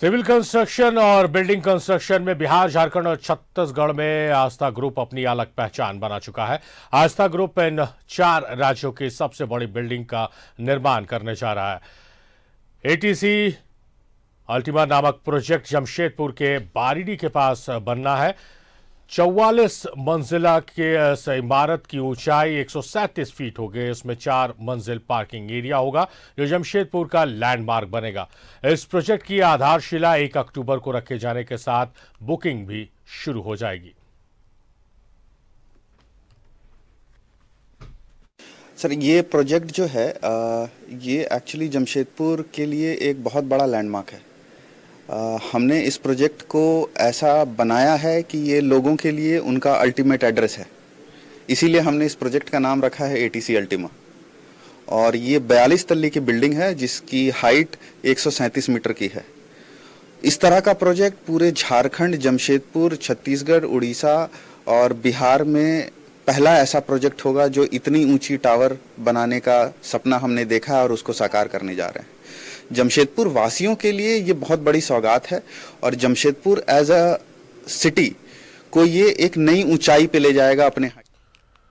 civil construction और building construction में बिहार झारखंड और छत्तीसगढ़ में आस्था ग्रुप अपनी अलग पहचान बना चुका है आस्था ग्रुप इन चार राज्यों की सबसे बड़ी बिल्डिंग का निर्माण करने जा रहा है एटीसी अल्टीमा नामक प्रोजेक्ट जमशेदपुर के बारीडी के पास बनना है चौवालीस मंजिला के इमारत की ऊंचाई 137 फीट होगी इसमें चार मंजिल पार्किंग एरिया होगा जो जमशेदपुर का लैंडमार्क बनेगा इस प्रोजेक्ट की आधारशिला 1 अक्टूबर को रखे जाने के साथ बुकिंग भी शुरू हो जाएगी सर ये प्रोजेक्ट जो है ये एक्चुअली जमशेदपुर के लिए एक बहुत बड़ा लैंडमार्क है हमने इस प्रोजेक्ट को ऐसा बनाया है कि ये लोगों के लिए उनका अल्टीमेट एड्रेस है इसीलिए हमने इस प्रोजेक्ट का नाम रखा है एटीसी अल्टीमा और ये बयालीस तल्ली की बिल्डिंग है जिसकी हाइट 137 मीटर की है इस तरह का प्रोजेक्ट पूरे झारखंड जमशेदपुर छत्तीसगढ़ उड़ीसा और बिहार में पहला ऐसा प्रोजेक्ट होगा जो इतनी ऊंची टावर बनाने का सपना हमने देखा और उसको साकार करने जा रहे हैं जमशेदपुर वासियों के लिए ये बहुत बड़ी सौगात है और जमशेदपुर एज अ सिटी को ये एक नई ऊंचाई पे ले जाएगा अपने